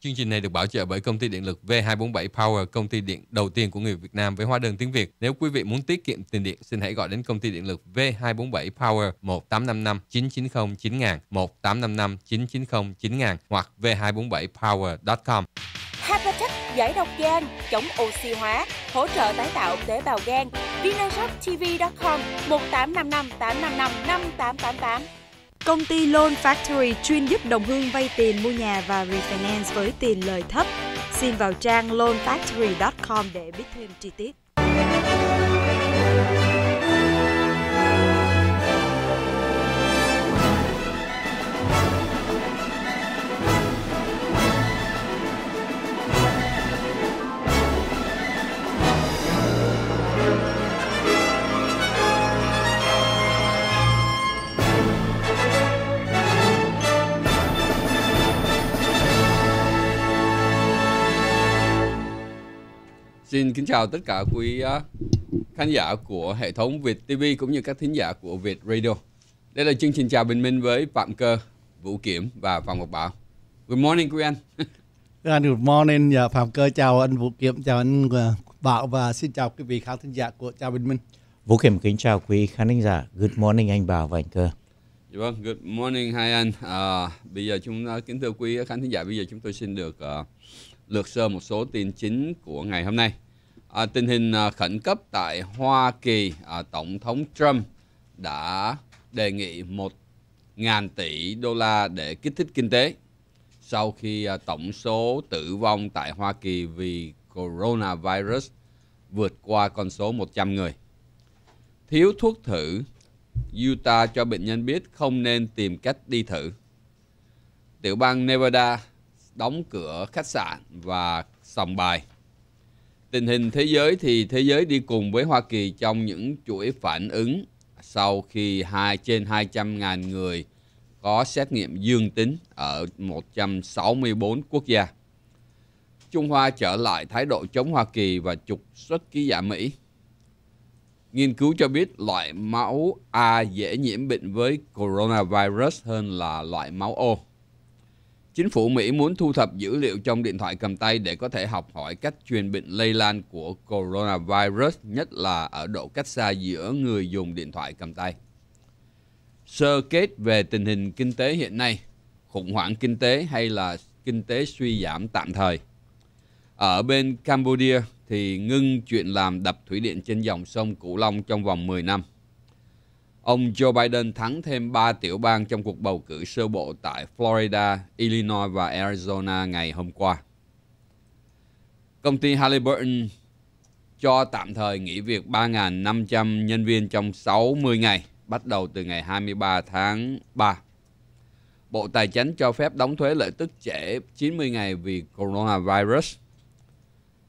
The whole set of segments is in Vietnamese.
Chương trình này được bảo trợ bởi công ty điện lực V247 Power, công ty điện đầu tiên của người Việt Nam với hóa đơn tiếng Việt. Nếu quý vị muốn tiết kiệm tiền điện, xin hãy gọi đến công ty điện lực V247 Power 1855 990 9000 1855 990 9000 hoặc v247power.com. Hapatech giải độc gan, chống oxy hóa, hỗ trợ tái tạo tế bào gan. Vinashoptv.com 1855 855 5888 Công ty Loan Factory chuyên giúp đồng hương vay tiền mua nhà và refinance với tiền lời thấp. Xin vào trang loanfactory.com để biết thêm chi tiết. Xin kính chào tất cả quý à, khán giả của hệ thống Việt TV cũng như các thính giả của Việt Radio. Đây là chương trình chào bình minh với Phạm Cơ, Vũ Kiểm và Phạm Ngọc Bảo. Good morning quý anh. Dạ, good morning, yeah, dạ, Phạm Cơ chào anh Vũ Kiểm, chào anh à, Bảo và xin chào quý vị khán thính giả của Chào Bình Minh. Vũ Kiểm kính chào quý khán thính giả. Good morning anh Bảo và anh Cơ. Dạ vâng, good morning hai anh. À, bây giờ chúng à, kính thưa quý khán thính giả, bây giờ chúng tôi xin được uh, lược sơ một số tin chính của ngày hôm nay. À, tình hình uh, khẩn cấp tại Hoa Kỳ, uh, Tổng thống Trump đã đề nghị 1.000 tỷ đô la để kích thích kinh tế sau khi uh, tổng số tử vong tại Hoa Kỳ vì coronavirus vượt qua con số 100 người. Thiếu thuốc thử Utah cho bệnh nhân biết không nên tìm cách đi thử. Tiểu bang Nevada đóng cửa khách sạn và sòng bài. Tình hình thế giới thì thế giới đi cùng với Hoa Kỳ trong những chuỗi phản ứng sau khi hai trên 200.000 người có xét nghiệm dương tính ở 164 quốc gia. Trung Hoa trở lại thái độ chống Hoa Kỳ và trục xuất ký giả Mỹ. Nghiên cứu cho biết loại máu A dễ nhiễm bệnh với coronavirus hơn là loại máu O. Chính phủ Mỹ muốn thu thập dữ liệu trong điện thoại cầm tay để có thể học hỏi cách truyền bệnh lây lan của coronavirus, nhất là ở độ cách xa giữa người dùng điện thoại cầm tay. Sơ kết về tình hình kinh tế hiện nay, khủng hoảng kinh tế hay là kinh tế suy giảm tạm thời. Ở bên Campuchia, thì ngưng chuyện làm đập thủy điện trên dòng sông Cửu Long trong vòng 10 năm. Ông Joe Biden thắng thêm 3 tiểu bang trong cuộc bầu cử sơ bộ tại Florida, Illinois và Arizona ngày hôm qua. Công ty Halliburton cho tạm thời nghỉ việc 3.500 nhân viên trong 60 ngày, bắt đầu từ ngày 23 tháng 3. Bộ Tài chính cho phép đóng thuế lợi tức trễ 90 ngày vì coronavirus –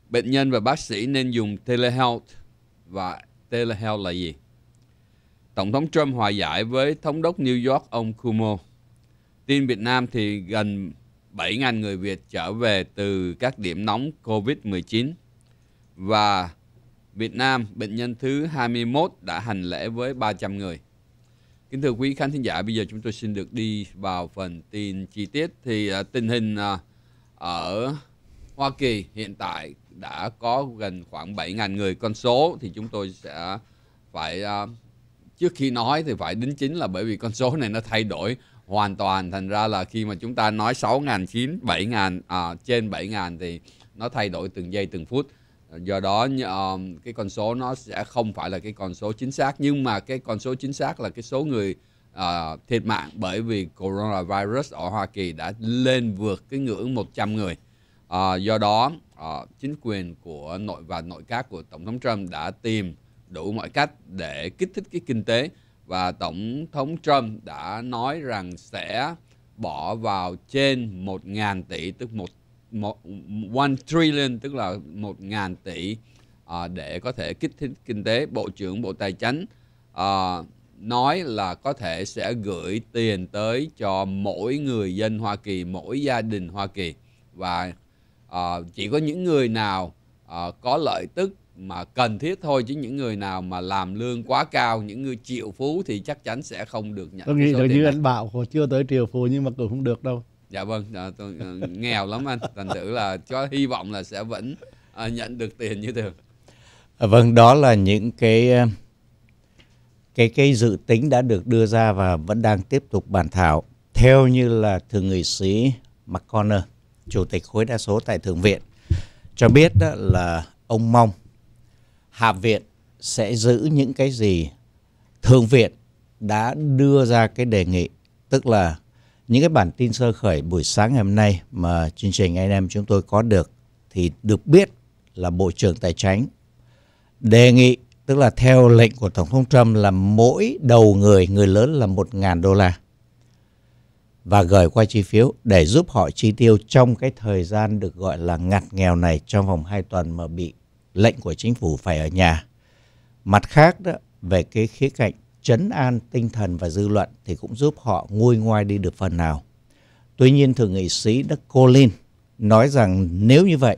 bệnh nhân và bác sĩ nên dùng telehealth và telehealth là gì? Tổng thống Trump hòa giải với thống đốc New York ông Cuomo. Tin Việt Nam thì gần 7.000 người Việt trở về từ các điểm nóng COVID-19 và Việt Nam bệnh nhân thứ 21 đã hành lễ với 300 người. Kính thưa quý khán thính giả, bây giờ chúng tôi xin được đi vào phần tin chi tiết thì uh, tình hình uh, ở Hoa Kỳ hiện tại đã có gần khoảng 7.000 người con số thì chúng tôi sẽ phải uh, trước khi nói thì phải đính chính là bởi vì con số này nó thay đổi hoàn toàn thành ra là khi mà chúng ta nói 6.000 9 7.000 à, trên 7.000 thì nó thay đổi từng giây từng phút do đó uh, cái con số nó sẽ không phải là cái con số chính xác nhưng mà cái con số chính xác là cái số người uh, thiệt mạng bởi vì coronavirus ở Hoa Kỳ đã lên vượt cái ngưỡng 100 người À, do đó, à, chính quyền của nội và nội các của Tổng thống Trump đã tìm đủ mọi cách để kích thích cái kinh tế và Tổng thống Trump đã nói rằng sẽ bỏ vào trên 1.000 tỷ tức một, một trillion tức là 1.000 tỷ à, để có thể kích thích kinh tế. Bộ trưởng Bộ Tài chính à, nói là có thể sẽ gửi tiền tới cho mỗi người dân Hoa Kỳ, mỗi gia đình Hoa Kỳ và à, chỉ có những người nào à, có lợi tức mà cần thiết thôi chứ những người nào mà làm lương quá cao những người triệu phú thì chắc chắn sẽ không được nhận tôi nghĩ là như này. anh bảo chưa tới triệu phú nhưng mà cũng không được đâu dạ vâng à, tôi nghèo lắm anh thành thử là cho hy vọng là sẽ vẫn à, nhận được tiền như thường à, vâng đó là những cái cái cái dự tính đã được đưa ra và vẫn đang tiếp tục bàn thảo theo như là thượng nghị sĩ McConnell chủ tịch khối đa số tại thượng viện cho biết đó là ông mong hạ viện sẽ giữ những cái gì thượng viện đã đưa ra cái đề nghị tức là những cái bản tin sơ khởi buổi sáng ngày hôm nay mà chương trình anh em chúng tôi có được thì được biết là bộ trưởng tài chính đề nghị tức là theo lệnh của tổng thống Trump là mỗi đầu người người lớn là một 000 đô la và gửi qua chi phiếu để giúp họ chi tiêu trong cái thời gian được gọi là ngặt nghèo này trong vòng 2 tuần mà bị lệnh của chính phủ phải ở nhà. Mặt khác đó, về cái khía cạnh chấn an tinh thần và dư luận thì cũng giúp họ nguôi ngoai đi được phần nào. Tuy nhiên thượng nghị sĩ Đức Colin nói rằng nếu như vậy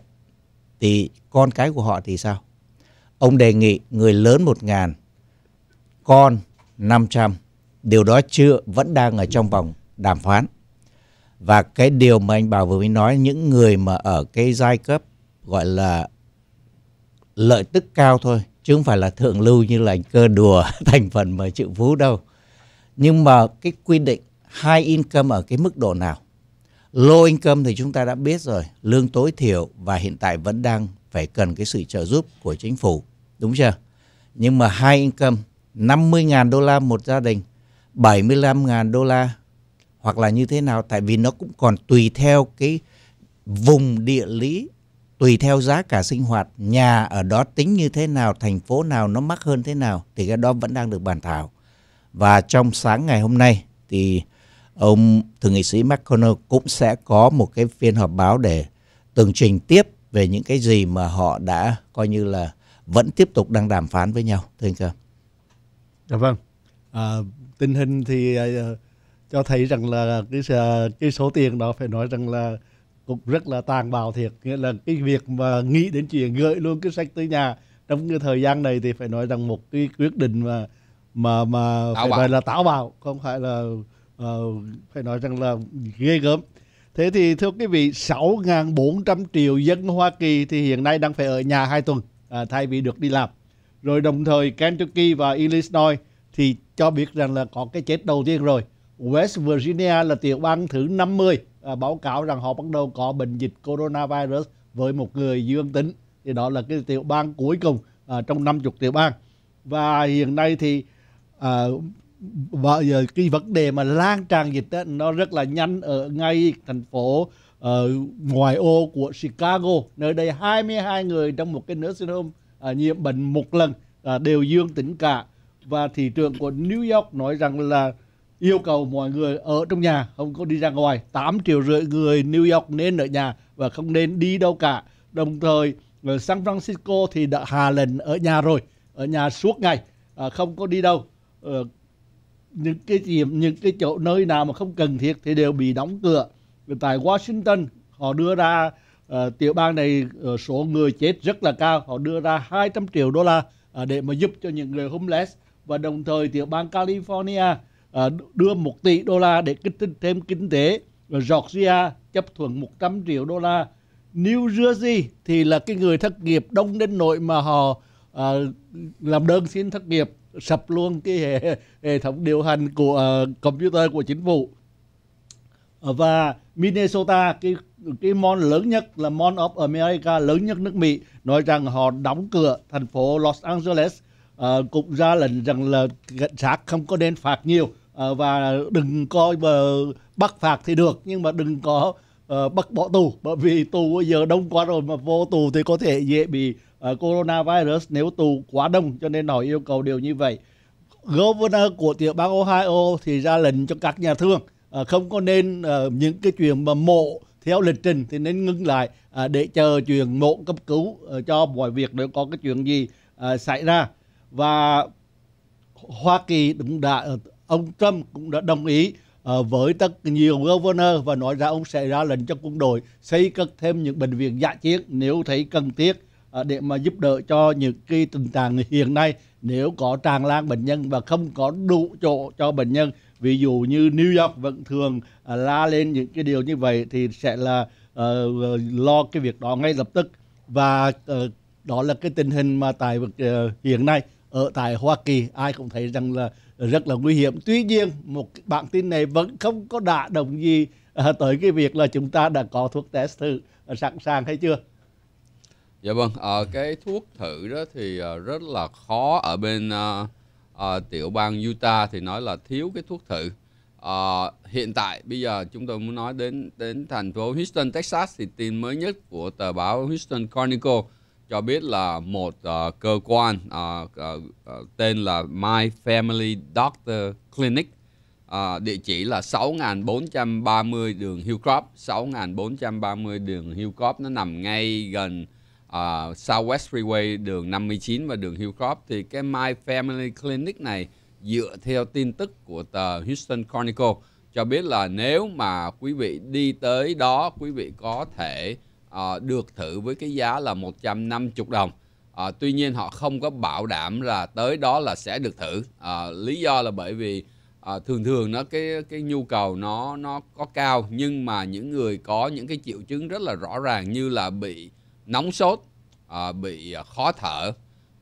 thì con cái của họ thì sao? Ông đề nghị người lớn 1 ngàn, con 500. Điều đó chưa vẫn đang ở trong vòng đàm phán và cái điều mà anh bảo vừa mới nói những người mà ở cái giai cấp gọi là lợi tức cao thôi chứ không phải là thượng lưu như là anh cơ đùa thành phần mà chịu phú đâu nhưng mà cái quy định hai income ở cái mức độ nào low income thì chúng ta đã biết rồi lương tối thiểu và hiện tại vẫn đang phải cần cái sự trợ giúp của chính phủ đúng chưa nhưng mà hai income 50.000 đô la một gia đình 75.000 đô la hoặc là như thế nào tại vì nó cũng còn tùy theo cái vùng địa lý tùy theo giá cả sinh hoạt nhà ở đó tính như thế nào thành phố nào nó mắc hơn thế nào thì cái đó vẫn đang được bàn thảo và trong sáng ngày hôm nay thì ông thượng nghị sĩ McConnell cũng sẽ có một cái phiên họp báo để tường trình tiếp về những cái gì mà họ đã coi như là vẫn tiếp tục đang đàm phán với nhau thưa anh Cơ. Dạ vâng. À, tình hình thì uh, cho thấy rằng là cái cái số tiền đó phải nói rằng là cũng rất là tàn bạo thiệt nghĩa là cái việc mà nghĩ đến chuyện gửi luôn cái sách tới nhà trong cái thời gian này thì phải nói rằng một cái quyết định mà mà mà táo phải nói là táo bạo không phải là uh, phải nói rằng là ghê gớm thế thì thưa quý vị 6.400 triệu dân Hoa Kỳ thì hiện nay đang phải ở nhà hai tuần à, thay vì được đi làm rồi đồng thời Kentucky và Illinois thì cho biết rằng là có cái chết đầu tiên rồi West Virginia là tiểu bang thứ 50 à, báo cáo rằng họ bắt đầu có bệnh dịch coronavirus với một người dương tính. Thì đó là cái tiểu bang cuối cùng à, trong 50 tiểu bang. Và hiện nay thì à, và giờ cái vấn đề mà lan tràn dịch đó, nó rất là nhanh ở ngay thành phố ở ờ, ngoài ô của Chicago. Nơi đây 22 người trong một cái nursing home à, nhiễm bệnh một lần à, đều dương tính cả. Và thị trường của New York nói rằng là yêu cầu mọi người ở trong nhà không có đi ra ngoài 8 triệu rưỡi người New York nên ở nhà và không nên đi đâu cả đồng thời ở ờ, San Francisco thì đã hà lệnh ở nhà rồi ở nhà suốt ngày à, không có đi đâu à, những cái gì những cái chỗ nơi nào mà không cần thiết thì đều bị đóng cửa tại Washington họ đưa ra uh, tiểu bang này uh, số người chết rất là cao họ đưa ra 200 triệu đô la uh, để mà giúp cho những người homeless và đồng thời tiểu bang California Ờ, đưa 1 tỷ đô la để kích thích thêm kinh tế. Georgia chấp thuận 100 triệu đô la. New Jersey thì là cái người thất nghiệp đông đến nỗi mà họ à, làm đơn xin thất nghiệp sập luôn cái hệ, hệ thống điều hành của uh, computer của chính phủ và Minnesota cái cái mon lớn nhất là mon of America lớn nhất nước Mỹ nói rằng họ đóng cửa thành phố Los Angeles uh, cũng ra lệnh rằng là cảnh sát không có nên phạt nhiều Ờ, và đừng coi mà bắt phạt thì được nhưng mà đừng có uh, bắt bỏ tù bởi vì tù bây giờ đông quá rồi mà vô tù thì có thể dễ bị uh, coronavirus nếu tù quá đông cho nên họ yêu cầu điều như vậy governor của tiểu bang Ohio thì ra lệnh cho các nhà thương uh, không có nên uh, những cái chuyện mà mộ theo lịch trình thì nên ngưng lại à, để chờ chuyện mộ cấp cứu à, cho mọi việc nếu có cái chuyện gì à, xảy ra và Hoa Kỳ cũng đã ông Trump cũng đã đồng ý ờ, với tất nhiều governor và nói ra ông sẽ ra lệnh cho quân đội xây cất thêm những bệnh viện dạ chiến nếu thấy cần thiết ờ, để mà giúp đỡ cho những cái tình trạng hiện nay nếu có tràn lan bệnh nhân và không có đủ chỗ cho bệnh nhân ví dụ như New York vẫn thường ờ, la lên những cái điều như vậy thì sẽ là uh, lo cái việc đó ngay lập tức và uh, đó là cái tình hình mà tại uh, hiện nay ở tại Hoa Kỳ ai cũng thấy rằng là rất là nguy hiểm. Tuy nhiên, một bản tin này vẫn không có đả động gì à, tới cái việc là chúng ta đã có thuốc test thử à, sẵn sàng hay chưa. Dạ vâng, à, cái thuốc thử đó thì ờ, rất là khó ở bên à, à, tiểu bang Utah thì nói là thiếu cái thuốc thử. À, hiện tại bây giờ chúng tôi muốn nói đến đến thành phố Houston, Texas thì tin mới nhất của tờ báo Houston Chronicle cho biết là một uh, cơ quan uh, uh, tên là My Family Doctor Clinic uh, địa chỉ là 6430 đường Hillcrop 6430 đường Hillcrop nó nằm ngay gần uh, Southwest Freeway đường 59 và đường Hillcrop thì cái My Family Clinic này dựa theo tin tức của tờ Houston Chronicle cho biết là nếu mà quý vị đi tới đó quý vị có thể à, được thử với cái giá là 150 đồng. À, tuy nhiên họ không có bảo đảm là tới đó là sẽ được thử. À, lý do là bởi vì à, thường thường nó cái cái nhu cầu nó nó có cao nhưng mà những người có những cái triệu chứng rất là rõ ràng như là bị nóng sốt, à, bị khó thở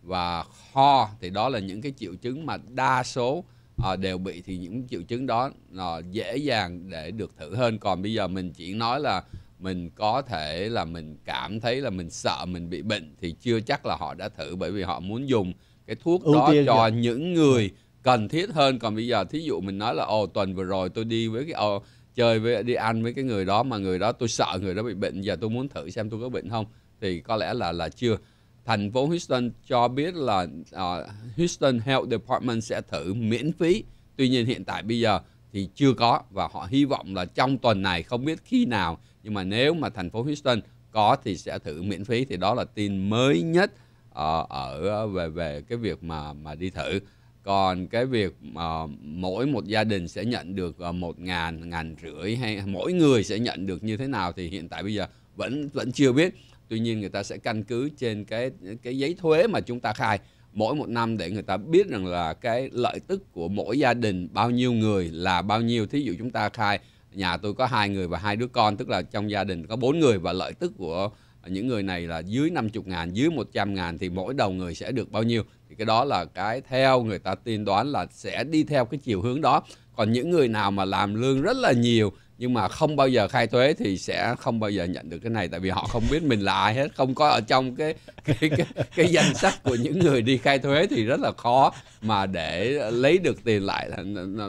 và ho thì đó là những cái triệu chứng mà đa số à, đều bị thì những triệu chứng đó à, dễ dàng để được thử hơn còn bây giờ mình chỉ nói là mình có thể là mình cảm thấy là mình sợ mình bị bệnh thì chưa chắc là họ đã thử bởi vì họ muốn dùng cái thuốc Ưu đó cho vậy? Dạ. những người cần thiết hơn còn bây giờ thí dụ mình nói là ồ tuần vừa rồi tôi đi với cái ồ, ờ, chơi với đi ăn với cái người đó mà người đó tôi sợ người đó bị bệnh giờ tôi muốn thử xem tôi có bệnh không thì có lẽ là là chưa thành phố Houston cho biết là uh, Houston Health Department sẽ thử miễn phí tuy nhiên hiện tại bây giờ thì chưa có và họ hy vọng là trong tuần này không biết khi nào nhưng mà nếu mà thành phố Houston có thì sẽ thử miễn phí thì đó là tin mới nhất ờ, ở, ở ờ, về về cái việc mà mà đi thử còn cái việc mà mỗi một gia đình sẽ nhận được ờ, một ngàn ngàn rưỡi hay mỗi người sẽ nhận được như thế nào thì hiện tại bây giờ vẫn vẫn chưa biết tuy nhiên người ta sẽ căn cứ trên cái cái giấy thuế mà chúng ta khai mỗi một năm để người ta biết rằng là cái lợi tức của mỗi gia đình bao nhiêu người là bao nhiêu thí dụ chúng ta khai nhà tôi có hai người và hai đứa con tức là trong gia đình có bốn người và lợi tức của những người này là dưới 50 ngàn, dưới 100 ngàn thì mỗi đầu người sẽ được bao nhiêu thì cái đó là cái theo người ta tiên đoán là sẽ đi theo cái chiều hướng đó còn những người nào mà làm lương rất là nhiều nhưng mà không bao giờ khai thuế thì sẽ không bao giờ nhận được cái này tại vì họ không biết mình là ai hết không có ở trong cái cái cái, cái danh sách của những người đi khai thuế thì rất là khó mà để lấy được tiền lại là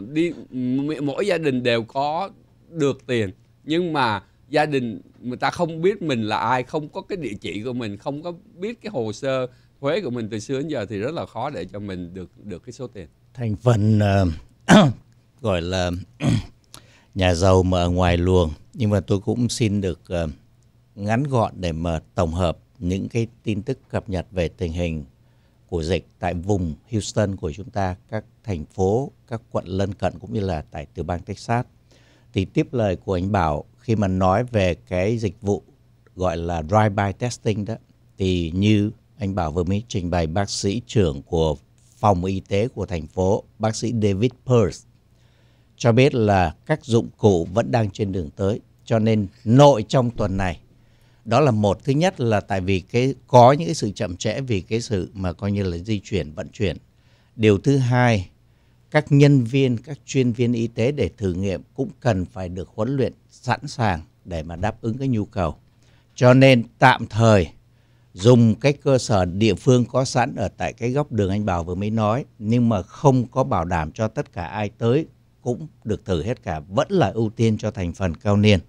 đi mỗi gia đình đều có được tiền nhưng mà gia đình người ta không biết mình là ai không có cái địa chỉ của mình không có biết cái hồ sơ thuế của mình từ xưa đến giờ thì rất là khó để cho mình được được cái số tiền thành phần uh, gọi là nhà giàu mà ở ngoài luồng nhưng mà tôi cũng xin được uh, ngắn gọn để mà tổng hợp những cái tin tức cập nhật về tình hình của dịch tại vùng Houston của chúng ta, các thành phố, các quận lân cận cũng như là tại tiểu bang Texas. Thì tiếp lời của anh Bảo khi mà nói về cái dịch vụ gọi là drive-by testing đó thì như anh Bảo vừa mới trình bày bác sĩ trưởng của phòng y tế của thành phố, bác sĩ David Peirce cho biết là các dụng cụ vẫn đang trên đường tới. Cho nên nội trong tuần này, đó là một. Thứ nhất là tại vì cái có những cái sự chậm trễ vì cái sự mà coi như là di chuyển, vận chuyển. Điều thứ hai, các nhân viên, các chuyên viên y tế để thử nghiệm cũng cần phải được huấn luyện sẵn sàng để mà đáp ứng cái nhu cầu. Cho nên tạm thời dùng cái cơ sở địa phương có sẵn ở tại cái góc đường anh Bảo vừa mới nói nhưng mà không có bảo đảm cho tất cả ai tới cũng được thử hết cả vẫn là ưu tiên cho thành phần cao niên.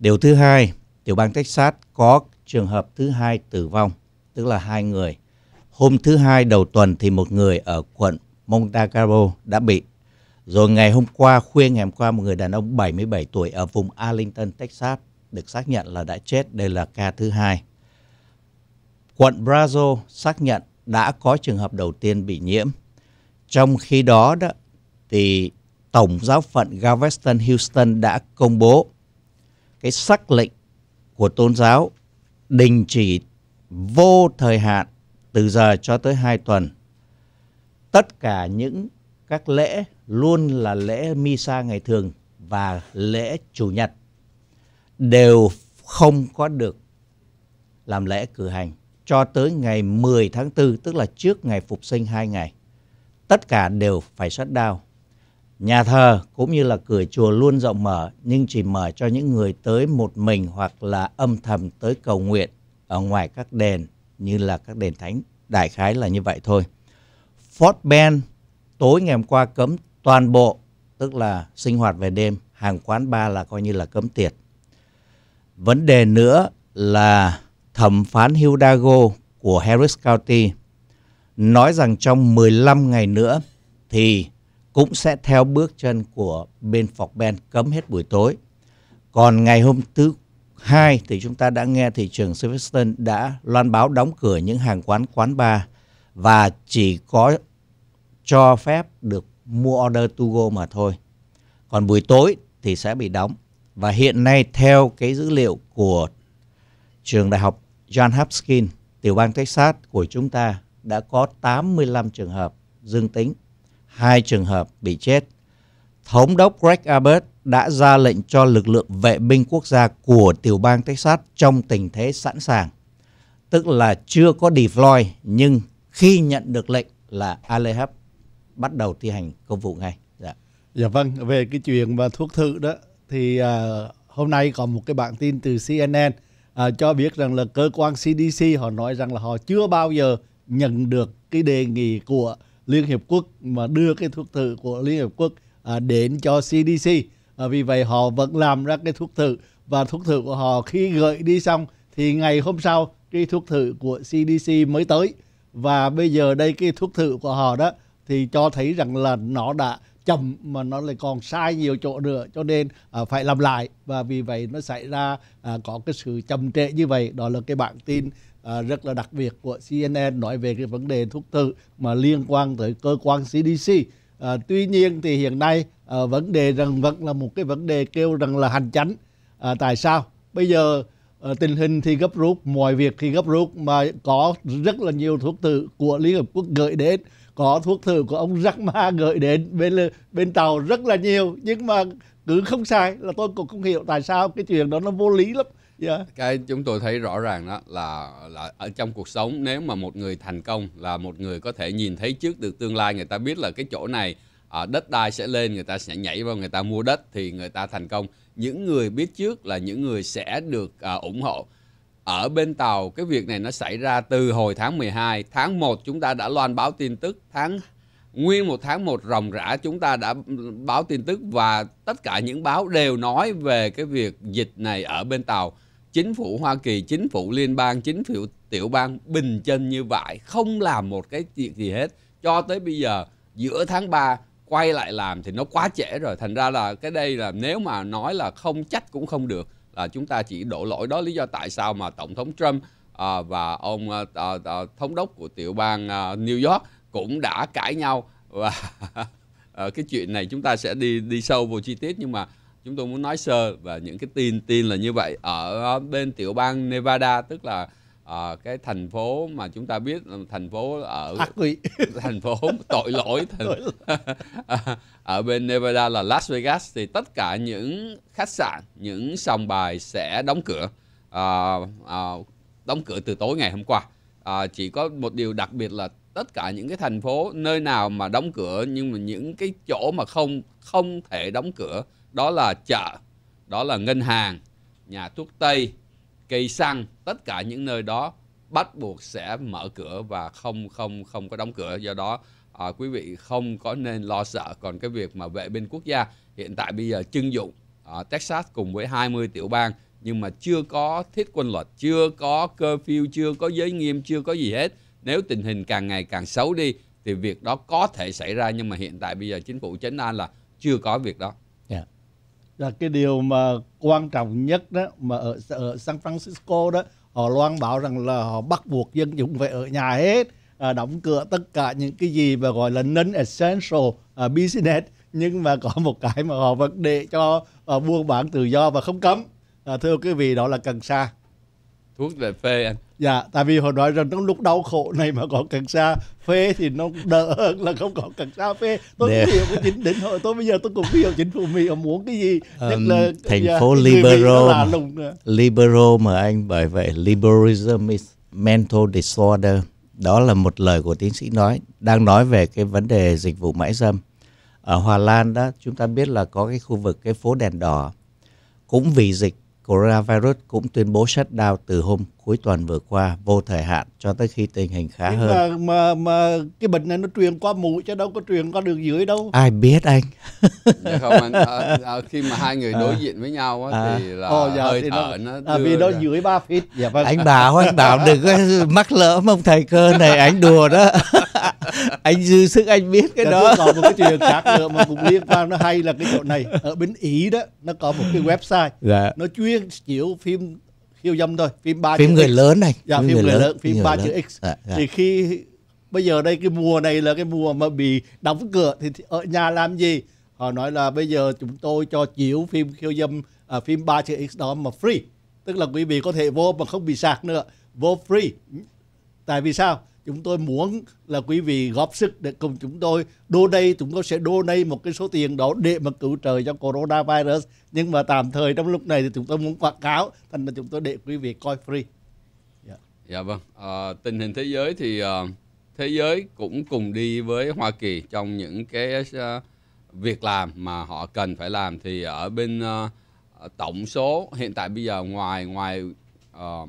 Điều thứ hai, tiểu bang Texas có trường hợp thứ hai tử vong, tức là hai người. Hôm thứ hai đầu tuần thì một người ở quận Montagaro đã bị. Rồi ngày hôm qua, khuya ngày hôm qua, một người đàn ông 77 tuổi ở vùng Arlington, Texas được xác nhận là đã chết. Đây là ca thứ hai. Quận Brazo xác nhận đã có trường hợp đầu tiên bị nhiễm. Trong khi đó, đó thì Tổng giáo phận Galveston Houston đã công bố cái sắc lệnh của tôn giáo đình chỉ vô thời hạn từ giờ cho tới 2 tuần. Tất cả những các lễ luôn là lễ Misa ngày thường và lễ Chủ nhật đều không có được làm lễ cử hành cho tới ngày 10 tháng 4 tức là trước ngày phục sinh 2 ngày. Tất cả đều phải shut down Nhà thờ cũng như là cửa chùa luôn rộng mở nhưng chỉ mở cho những người tới một mình hoặc là âm thầm tới cầu nguyện ở ngoài các đền như là các đền thánh. Đại khái là như vậy thôi. Fort Ben tối ngày hôm qua cấm toàn bộ tức là sinh hoạt về đêm, hàng quán ba là coi như là cấm tiệt. Vấn đề nữa là thẩm phán Hildago của Harris County nói rằng trong 15 ngày nữa thì cũng sẽ theo bước chân của bên phọc ben cấm hết buổi tối. Còn ngày hôm thứ hai thì chúng ta đã nghe thị trường Silverstone đã loan báo đóng cửa những hàng quán quán bar và chỉ có cho phép được mua order to go mà thôi. Còn buổi tối thì sẽ bị đóng. Và hiện nay theo cái dữ liệu của trường đại học John Hopkins, tiểu bang Texas của chúng ta đã có 85 trường hợp dương tính hai trường hợp bị chết. Thống đốc Greg Abbott đã ra lệnh cho lực lượng vệ binh quốc gia của tiểu bang Texas trong tình thế sẵn sàng. Tức là chưa có deploy nhưng khi nhận được lệnh là Alehab bắt đầu thi hành công vụ ngay. Dạ. dạ vâng, về cái chuyện mà thuốc thử đó thì à, hôm nay có một cái bản tin từ CNN à, cho biết rằng là cơ quan CDC họ nói rằng là họ chưa bao giờ nhận được cái đề nghị của Liên Hiệp Quốc mà đưa cái thuốc thử của Liên Hiệp Quốc à, đến cho CDC. À, vì vậy họ vẫn làm ra cái thuốc thử và thuốc thử của họ khi gửi đi xong thì ngày hôm sau cái thuốc thử của CDC mới tới và bây giờ đây cái thuốc thử của họ đó thì cho thấy rằng là nó đã chậm mà nó lại còn sai nhiều chỗ nữa cho nên à, phải làm lại và vì vậy nó xảy ra à, có cái sự chậm trễ như vậy đó là cái bản tin à, rất là đặc biệt của CNN nói về cái vấn đề thuốc tự mà liên quan tới cơ quan CDC. À, ờ, tuy nhiên thì hiện nay à, vấn đề rằng vẫn là một cái vấn đề kêu rằng là hành chánh. À, tại sao? Bây giờ à, tình hình thì gấp rút, mọi việc thì gấp rút mà có rất là nhiều thuốc tự của Liên Hợp Quốc gửi đến có thuốc thử của ông Jack Ma gửi đến bên bên tàu rất là nhiều nhưng mà cứ không sai là tôi cũng không hiểu tại sao cái chuyện đó nó vô lý lắm yeah. Dạ. cái chúng tôi thấy rõ ràng đó là là ở trong cuộc sống nếu mà một người thành công là một người có thể nhìn thấy trước được tương lai người ta biết là cái chỗ này à, đất đai sẽ lên người ta sẽ nhảy vào người ta mua đất thì người ta thành công những người biết trước là những người sẽ được à, ủng hộ ở bên tàu cái việc này nó xảy ra từ hồi tháng 12 tháng 1 chúng ta đã loan báo tin tức tháng nguyên một tháng một ròng rã chúng ta đã báo tin tức và tất cả những báo đều nói về cái việc dịch này ở bên tàu chính phủ Hoa Kỳ, chính phủ liên bang, chính phủ tiểu bang bình chân như vậy, không làm một cái chuyện gì hết. Cho tới bây giờ giữa tháng 3 quay lại làm thì nó quá trễ rồi. Thành ra là cái đây là nếu mà nói là không trách cũng không được là chúng ta chỉ đổ lỗi đó lý do tại sao mà tổng thống Trump à, và ông à, à, à, thống đốc của tiểu bang à, New York cũng đã cãi nhau và à, cái chuyện này chúng ta sẽ đi đi sâu vào chi tiết nhưng mà chúng tôi muốn nói sơ và những cái tin tin là như vậy ở ờ, bên tiểu bang Nevada tức là à, cái thành phố mà chúng ta biết là thành phố ở thành phố tội lỗi thành, ờ, ở bên Nevada là Las Vegas thì tất cả những khách sạn những sòng bài sẽ đóng cửa à, à, đóng cửa từ tối ngày hôm qua à, chỉ có một điều đặc biệt là tất cả những cái thành phố nơi nào mà đóng cửa nhưng mà những cái chỗ mà không không thể đóng cửa đó là chợ đó là ngân hàng nhà thuốc tây cây xăng tất cả những nơi đó bắt buộc sẽ mở cửa và không không không có đóng cửa do đó à, quý vị không có nên lo sợ còn cái việc mà vệ binh quốc gia hiện tại bây giờ trưng dụng ở Texas cùng với 20 tiểu bang nhưng mà chưa có thiết quân luật, chưa có cơ phiêu, chưa có giới nghiêm, chưa có gì hết. Nếu tình hình càng ngày càng xấu đi thì việc đó có thể xảy ra nhưng mà hiện tại bây giờ chính phủ chính an là chưa có việc đó là cái điều mà quan trọng nhất đó mà ở, ở San Francisco đó họ loan báo rằng là họ bắt buộc dân chúng phải ở nhà hết à, đóng cửa tất cả những cái gì mà gọi là non essential à, business nhưng mà có một cái mà họ vẫn để cho à, buôn bán tự do và không cấm à, thưa quý vị đó là cần sa thuốc là phê anh dạ tại vì họ nói rằng trong lúc đau khổ này mà có cần sa phê thì nó đỡ hơn là không có cần sa phê tôi yeah. hiểu cái chính định hội tôi bây giờ tôi cũng hiểu chính phủ mỹ họ muốn cái gì um, là thành yeah, dạ, phố liberal, libero mà anh bởi vậy liberalism is mental disorder đó là một lời của tiến sĩ nói đang nói về cái vấn đề dịch vụ mãi dâm ở Hòa Lan đó chúng ta biết là có cái khu vực cái phố đèn đỏ cũng vì dịch coronavirus cũng tuyên bố shutdown từ hôm cuối tuần vừa qua vô thời hạn cho tới khi tình hình khá Nhưng hơn. Mà, mà mà cái bệnh này nó truyền qua mũi chứ đâu có truyền qua đường dưới đâu. Ai biết anh? Dạ không anh. À, à, khi mà hai người à. đối diện với nhau á, à. thì là Ồ, dạ, hơi thì thở nó, nó à, vì nó dưới 3 feet. Dạ vâng. Anh bảo anh bảo đừng có mắc lỡ mông thầy cơ này anh đùa đó. anh dư sức anh biết cái dạ, đó còn một cái chuyện khác nữa mà cũng liên quan nó hay là cái chỗ này ở bên ý đó nó có một cái website dạ. nó chuyên chiếu phim khiêu dâm thôi phim ba phim người x. lớn này dạ, phim, phim người, người lớn, phim ba chữ x dạ, dạ. thì khi bây giờ đây cái mùa này là cái mùa mà bị đóng cửa thì, thì ở nhà làm gì họ nói là bây giờ chúng tôi cho chiếu phim khiêu dâm à, phim ba chữ x đó mà free tức là quý vị có thể vô mà không bị sạc nữa vô free tại vì sao chúng tôi muốn là quý vị góp sức để cùng chúng tôi đô đây chúng tôi sẽ đô đây một cái số tiền đó để mà cứu trợ cho corona virus nhưng mà tạm thời trong lúc này thì chúng tôi muốn quảng cáo thành là chúng tôi để quý vị coi free yeah. Dạ. dạ vâng à, tình hình thế giới thì uh, thế giới cũng cùng đi với hoa kỳ trong những cái uh, việc làm mà họ cần phải làm thì ở bên uh, tổng số hiện tại bây giờ ngoài ngoài uh,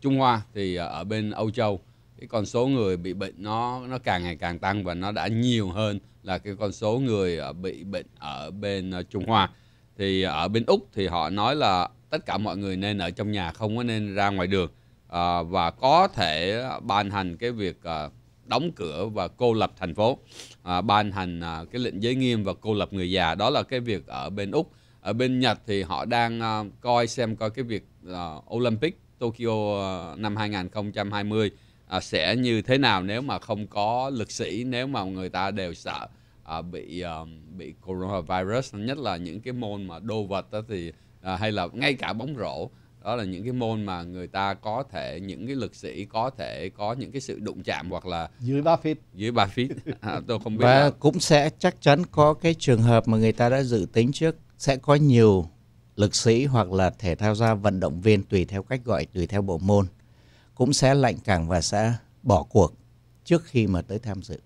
trung hoa thì ở bên âu châu cái con số người bị bệnh nó nó càng ngày càng tăng và nó đã nhiều hơn là cái con số người ờ, bị bệnh ở bên ờ, Trung Hoa thì ở bên Úc thì họ nói là tất cả mọi người nên ở trong nhà không có nên ra ngoài đường à, và có thể ban hành cái việc à, đóng cửa và cô lập thành phố à, ban hành à, cái lệnh giới nghiêm và cô lập người già đó là cái việc ở bên úc ở bên nhật thì họ đang à, coi xem coi cái việc à, olympic tokyo à, năm 2020 à, sẽ như thế nào nếu mà không có lực sĩ nếu mà người ta đều sợ à, bị à, bị coronavirus nhất là những cái môn mà đô vật đó thì à, hay là ngay cả bóng rổ đó là những cái môn mà người ta có thể những cái lực sĩ có thể có những cái sự đụng chạm hoặc là dưới ba feet dưới ba feet à, tôi không biết và là... cũng sẽ chắc chắn có cái trường hợp mà người ta đã dự tính trước sẽ có nhiều lực sĩ hoặc là thể thao gia vận động viên tùy theo cách gọi tùy theo bộ môn cũng sẽ lạnh càng và sẽ bỏ cuộc trước khi mà tới tham dự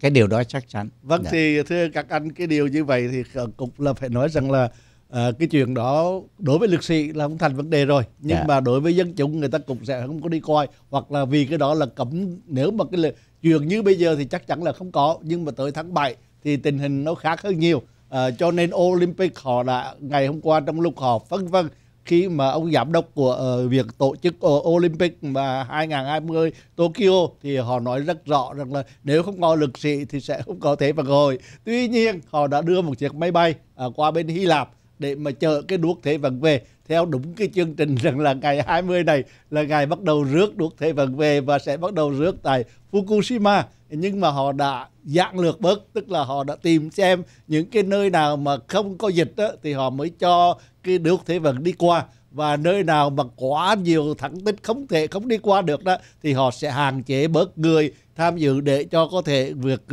cái điều đó chắc chắn vâng dạ. thì thưa các anh cái điều như vậy thì cũng là phải nói rằng là à, cái chuyện đó đối với lực sĩ là không thành vấn đề rồi nhưng yeah. Dạ. mà đối với dân chúng người ta cũng sẽ không có đi coi hoặc là vì cái đó là cấm nếu mà cái chuyện như bây giờ thì chắc chắn là không có nhưng mà tới tháng 7 thì tình hình nó khác hơn nhiều à, cho nên Olympic họ đã ngày hôm qua trong lúc họp vân vân khi mà ông giám đốc của uh, việc tổ chức ờ, Olympic mà 2020 Tokyo thì họ nói rất rõ rằng là nếu không có lực sĩ thì sẽ không có thể vận hội. Tuy nhiên họ đã đưa một chiếc máy bay uh, qua bên Hy Lạp để mà chờ cái đuốc thế vận về theo đúng cái chương trình rằng là ngày 20 này là ngày bắt đầu rước đuốc thế vận về và sẽ bắt đầu rước tại Fukushima nhưng mà họ đã dạng lược bớt tức là họ đã tìm xem những cái nơi nào mà không có dịch đó, thì họ mới cho cái nước thế vận đi qua và nơi nào mà quá nhiều thẳng tích không thể không đi qua được đó thì họ sẽ hạn chế bớt người tham dự để cho có thể việc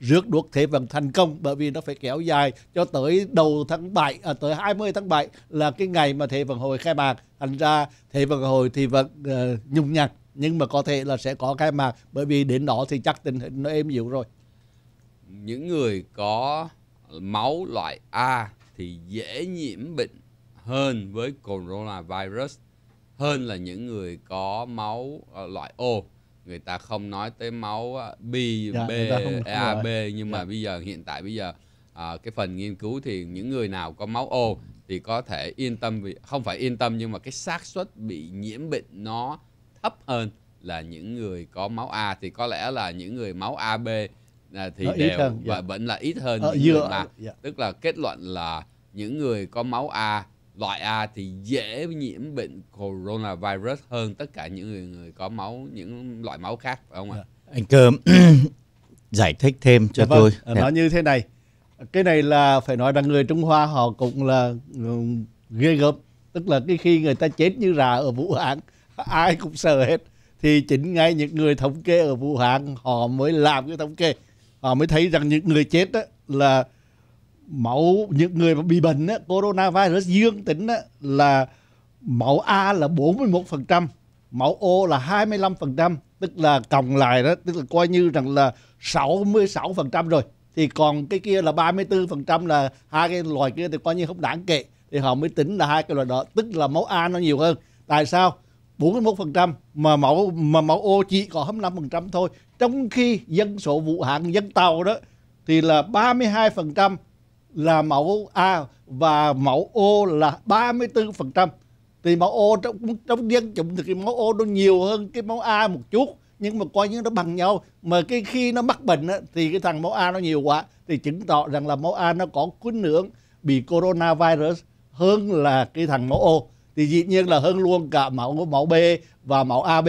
rước đuốc thế vận thành công bởi vì nó phải kéo dài cho tới đầu tháng 7 à, tới 20 tháng 7 là cái ngày mà thế vận hội khai mạc thành ra thế vận hội thì vẫn uh, ờ, nhung nhặt nhưng mà có thể là sẽ có cái mà bởi vì đến đó thì chắc tình hình nó êm dịu rồi những người có máu loại A thì dễ nhiễm bệnh hơn với coronavirus hơn là những người có máu ờ, loại O người ta không nói tới máu ờ, B, dạ, B, AB nhưng mà dạ. bây giờ hiện tại bây giờ à, cái phần nghiên cứu thì những người nào có máu O thì có thể yên tâm vì không phải yên tâm nhưng mà cái xác suất bị nhiễm bệnh nó thấp hơn là những người có máu A thì có lẽ là những người máu AB à, thì Nó đều hơn, và yeah. Dạ. vẫn là ít hơn ờ, những mà yeah. Dạ. tức là kết luận là những người có máu A loại A thì dễ nhiễm bệnh coronavirus hơn tất cả những người, người có máu những loại máu khác phải không ạ? Yeah. Dạ. Anh Cơm giải thích thêm cho vâng. tôi. Nó như thế này. Cái này là phải nói rằng người Trung Hoa họ cũng là ừ, ghê gớm, tức là cái khi người ta chết như rà ở Vũ Hán ai cũng sợ hết thì chính ngay những người thống kê ở Vũ Hán họ mới làm cái thống kê họ mới thấy rằng những người chết đó là mẫu những người bị bệnh á, coronavirus dương tính á, là mẫu A là 41%, mẫu O là 25%, tức là cộng lại đó, tức là coi như rằng là 66% rồi. Thì còn cái kia là 34% là hai cái loại kia thì coi như không đáng kể Thì họ mới tính là hai cái loại đó, tức là mẫu A nó nhiều hơn. Tại sao? 41% mà mẫu mà mẫu ô chỉ có 25% thôi. Trong khi dân số Vũ Hán dân Tàu đó thì là 32% là mẫu A và mẫu ô là 34%. Thì mẫu ô trong trong dân chủng thì cái mẫu ô nó nhiều hơn cái mẫu A một chút nhưng mà coi như nó bằng nhau mà cái khi nó mắc bệnh á, thì cái thằng mẫu A nó nhiều quá thì chứng tỏ rằng là mẫu A nó có khuynh hướng bị coronavirus hơn là cái thằng mẫu O thì dĩ nhiên là hơn luôn cả mẫu mẫu B và mẫu AB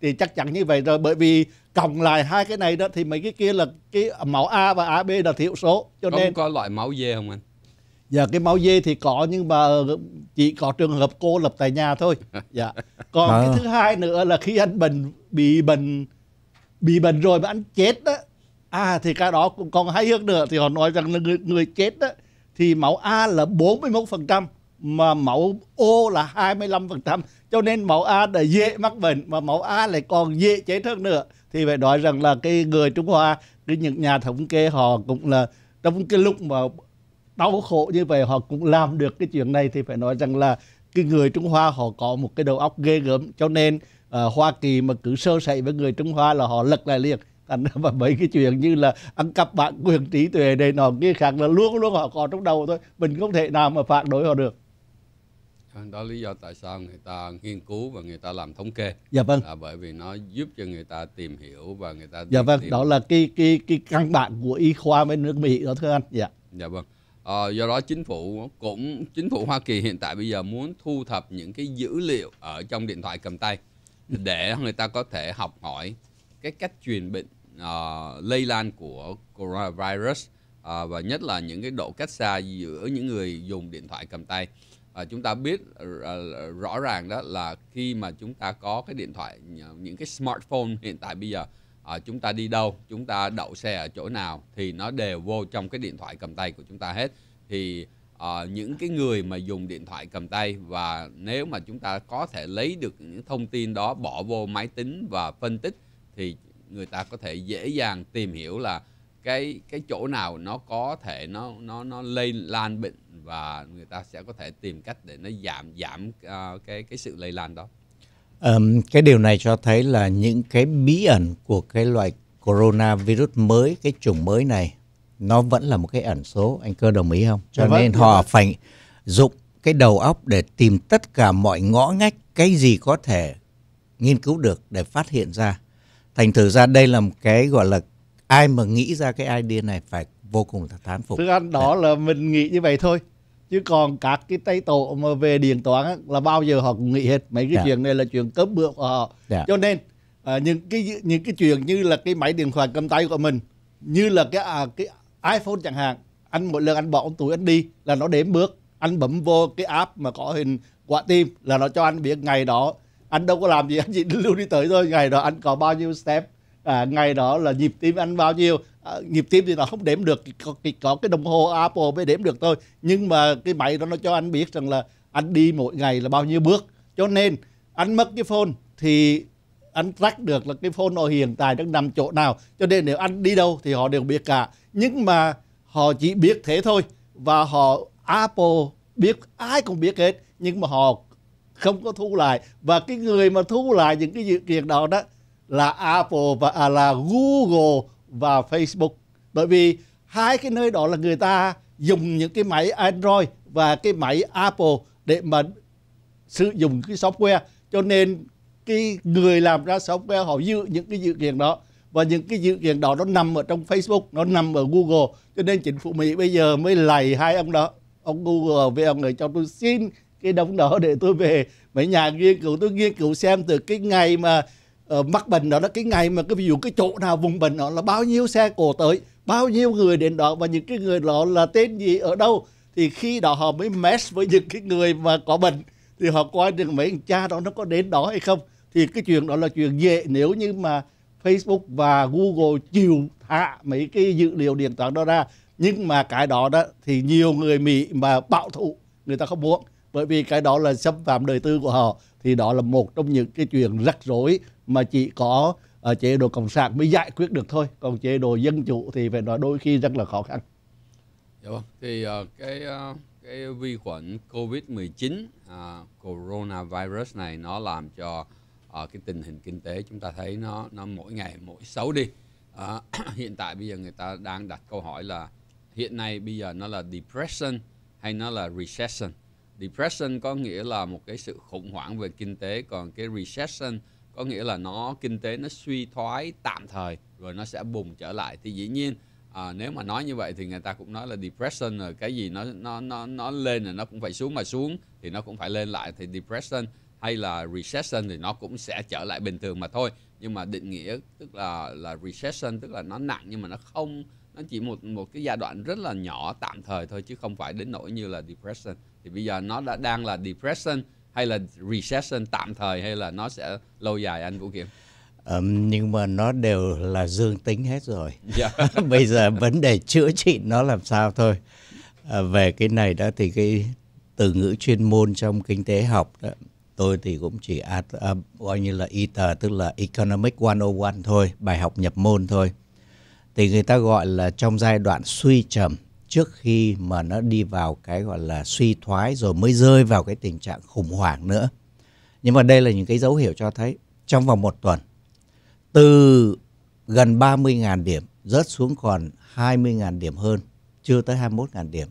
thì chắc chắn như vậy rồi bởi vì cộng lại hai cái này đó thì mấy cái kia là cái mẫu A và AB là thiểu số cho không nên có loại máu dê không anh dạ cái máu dê thì có nhưng mà chỉ có trường hợp cô lập tại nhà thôi dạ còn cái thứ hai nữa là khi anh bệnh bị bệnh bị bệnh rồi mà anh chết đó à thì cái đó cũng còn hay hơn nữa thì họ nói rằng là người người chết đó thì mẫu A là 41% mà mẫu O là 25%, cho nên mẫu A là dễ mắc bệnh mà mẫu A lại còn dễ chết hơn nữa. Thì phải nói rằng là cái người Trung Hoa, cái những nhà thống kê họ cũng là trong cái lúc mà đau khổ như vậy họ cũng làm được cái chuyện này thì phải nói rằng là cái người Trung Hoa họ có một cái đầu óc ghê gớm cho nên uh, Hoa Kỳ mà cứ sơ sẩy với người Trung Hoa là họ lật lại liền thành ra mấy cái chuyện như là ăn cắp bản quyền trí tuệ đây nọ kia khác là luôn luôn họ có trong đầu thôi mình không thể nào mà phản đối họ được đó lý do tại sao người ta nghiên cứu và người ta làm thống kê dạ vâng là bởi vì nó giúp cho người ta tìm hiểu và người ta dạ vâng tìm... đó là cái cái cái căn bản của y khoa bên nước mỹ đó thưa anh dạ dạ vâng à, do đó chính phủ cũng chính phủ hoa kỳ hiện tại bây giờ muốn thu thập những cái dữ liệu ở trong điện thoại cầm tay để người ta có thể học hỏi cái cách truyền bệnh uh, lây lan của coronavirus uh, và nhất là những cái độ cách xa giữa những người dùng điện thoại cầm tay à, chúng ta biết à, rõ ràng đó là khi mà chúng ta có cái điện thoại những cái smartphone hiện tại bây giờ à, chúng ta đi đâu chúng ta đậu xe ở chỗ nào thì nó đều vô trong cái điện thoại cầm tay của chúng ta hết thì à, những cái người mà dùng điện thoại cầm tay và nếu mà chúng ta có thể lấy được những thông tin đó bỏ vô máy tính và phân tích thì người ta có thể dễ dàng tìm hiểu là cái cái chỗ nào nó có thể nó nó nó lây lan bệnh và người ta sẽ có thể tìm cách để nó giảm giảm uh, cái cái sự lây lan đó. Um, cái điều này cho thấy là những cái bí ẩn của cái loại coronavirus mới, cái chủng mới này nó vẫn là một cái ẩn số, anh cơ đồng ý không? Cho vâng, nên dạ họ vâng. phải dụng cái đầu óc để tìm tất cả mọi ngõ ngách cái gì có thể nghiên cứu được để phát hiện ra. Thành thử ra đây là một cái gọi là ai mà nghĩ ra cái idea này phải vô cùng là thán phục thức anh đó Đấy. là mình nghĩ như vậy thôi chứ còn các cái tay tổ mà về điện toán á, là bao giờ họ cũng nghĩ hết mấy cái yeah. Dạ. chuyện này là chuyện cấm bữa của họ yeah. Dạ. cho nên à, những cái những cái chuyện như là cái máy điện thoại cầm tay của mình như là cái à, cái iPhone chẳng hạn anh mỗi lần anh bỏ ông túi anh đi là nó đếm bước anh bấm vô cái app mà có hình quả tim là nó cho anh biết ngày đó anh đâu có làm gì anh chỉ lưu đi tới thôi ngày đó anh có bao nhiêu step à, ngày đó là nhịp tim anh bao nhiêu à, nhịp tim thì nó không đếm được có, có cái đồng hồ Apple mới đếm được thôi nhưng mà cái máy đó nó cho anh biết rằng là anh đi mỗi ngày là bao nhiêu bước cho nên anh mất cái phone thì anh track được là cái phone họ hiện tại đang nằm chỗ nào cho nên nếu anh đi đâu thì họ đều biết cả nhưng mà họ chỉ biết thế thôi và họ Apple biết ai cũng biết hết nhưng mà họ không có thu lại và cái người mà thu lại những cái dự kiện đó đó là Apple và à, là Google và Facebook bởi vì hai cái nơi đó là người ta dùng những cái máy Android và cái máy Apple để mà sử dụng cái software cho nên cái người làm ra software họ dự những cái dự kiện đó và những cái dự kiện đó nó nằm ở trong Facebook nó nằm ở Google cho nên chính phủ Mỹ bây giờ mới lầy hai ông đó ông Google về ông người cho tôi xin cái đống đó để tôi về mấy nhà nghiên cứu tôi nghiên cứu xem từ cái ngày mà Ờ, mắc bệnh đó là cái ngày mà cái ví dụ cái chỗ nào vùng bệnh đó là bao nhiêu xe cổ tới bao nhiêu người đến đó và những cái người đó là tên gì ở đâu thì khi đó họ mới mesh với những cái người mà có bệnh thì họ coi được mấy cha đó nó có đến đó hay không thì cái chuyện đó là chuyện dễ nếu như mà Facebook và Google chịu hạ mấy cái dữ liệu điện toán đó ra nhưng mà cái đó đó thì nhiều người Mỹ mà bạo thủ người ta không muốn bởi vì cái đó là xâm phạm đời tư của họ thì đó là một trong những cái chuyện rắc rối mà chỉ có ở ờ, chế độ cộng sản mới giải quyết được thôi còn chế độ dân chủ thì phải nói đôi khi rất là khó khăn dạ vâng thì uh, cái uh, cái vi khuẩn covid 19 uh, coronavirus này nó làm cho uh, cái tình hình kinh tế chúng ta thấy nó nó mỗi ngày mỗi xấu đi uh, hiện tại bây giờ người ta đang đặt câu hỏi là hiện nay bây giờ nó là depression hay nó là recession depression có nghĩa là một cái sự khủng hoảng về kinh tế còn cái recession có nghĩa là nó kinh tế nó suy thoái tạm thời rồi nó sẽ bùng trở lại thì dĩ nhiên à, nếu mà nói như vậy thì người ta cũng nói là depression rồi cái gì nó nó nó nó lên là nó cũng phải xuống mà xuống thì nó cũng phải lên lại thì depression hay là recession thì nó cũng sẽ trở lại bình thường mà thôi nhưng mà định nghĩa tức là là recession tức là nó nặng nhưng mà nó không nó chỉ một một cái giai đoạn rất là nhỏ tạm thời thôi chứ không phải đến nỗi như là depression thì bây giờ nó đã đang là depression hay là recession tạm thời hay là nó sẽ lâu dài anh Vũ Kiểm? Um, nhưng mà nó đều là dương tính hết rồi. Yeah. Dạ. Bây giờ vấn đề chữa trị nó làm sao thôi. À, về cái này đó thì cái từ ngữ chuyên môn trong kinh tế học đó, tôi thì cũng chỉ à, à, gọi như là ITER tức là Economic 101 thôi, bài học nhập môn thôi. Thì người ta gọi là trong giai đoạn suy trầm trước khi mà nó đi vào cái gọi là suy thoái rồi mới rơi vào cái tình trạng khủng hoảng nữa. Nhưng mà đây là những cái dấu hiệu cho thấy trong vòng một tuần từ gần 30.000 điểm rớt xuống còn 20.000 điểm hơn, chưa tới 21.000 điểm.